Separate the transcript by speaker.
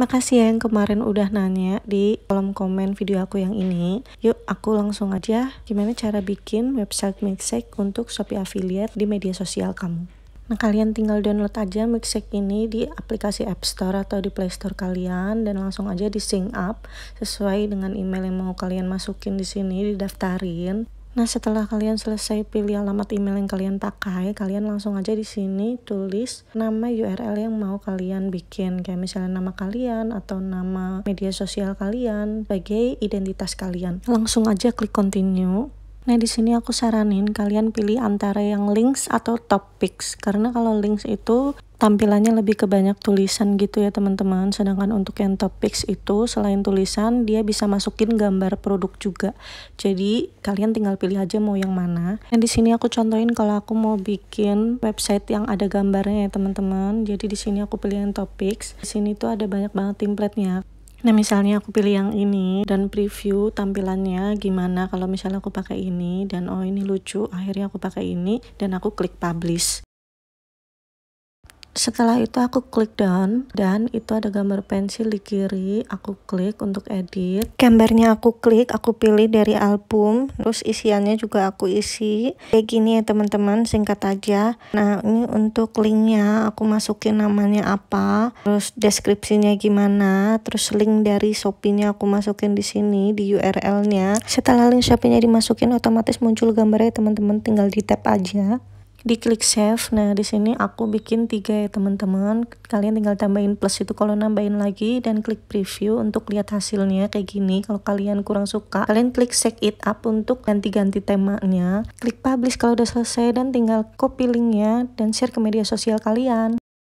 Speaker 1: Makasih ya yang kemarin udah nanya di kolom komen video aku yang ini. Yuk aku langsung aja gimana cara bikin website Mixek untuk Shopee Affiliate di media sosial kamu. Nah kalian tinggal download aja Mixek ini di aplikasi App Store atau di Play Store kalian dan langsung aja di sync up sesuai dengan email yang mau kalian masukin di sini didaftarin. Nah, setelah kalian selesai pilih alamat email yang kalian pakai, kalian langsung aja di sini tulis nama URL yang mau kalian bikin, kayak misalnya nama kalian atau nama media sosial kalian sebagai identitas kalian. Langsung aja klik continue. Nah, di sini aku saranin kalian pilih antara yang links atau topics karena kalau links itu tampilannya lebih ke banyak tulisan gitu ya teman-teman. Sedangkan untuk yang topics itu selain tulisan dia bisa masukin gambar produk juga. Jadi kalian tinggal pilih aja mau yang mana. Nah, di sini aku contohin kalau aku mau bikin website yang ada gambarnya ya teman-teman. Jadi di sini aku pilih yang topics Di sini tuh ada banyak banget template-nya. Nah misalnya aku pilih yang ini dan preview tampilannya gimana kalau misalnya aku pakai ini dan oh ini lucu akhirnya aku pakai ini dan aku klik publish setelah itu aku klik down dan itu ada gambar pensil di kiri aku klik untuk edit
Speaker 2: gambarnya aku klik aku pilih dari album terus isiannya juga aku isi kayak gini ya teman-teman singkat aja nah ini untuk linknya aku masukin namanya apa terus deskripsinya gimana terus link dari shopee-nya aku masukin di sini di URL-nya setelah link shopee-nya dimasukin otomatis muncul gambarnya teman-teman tinggal di tap aja di klik save.
Speaker 1: Nah, di sini aku bikin tiga ya teman-teman. Kalian tinggal tambahin plus itu kalau nambahin lagi dan klik preview untuk lihat hasilnya kayak gini. Kalau kalian kurang suka, kalian klik save it up untuk ganti-ganti temanya. Klik publish kalau udah selesai dan tinggal copy linknya dan share ke media sosial kalian.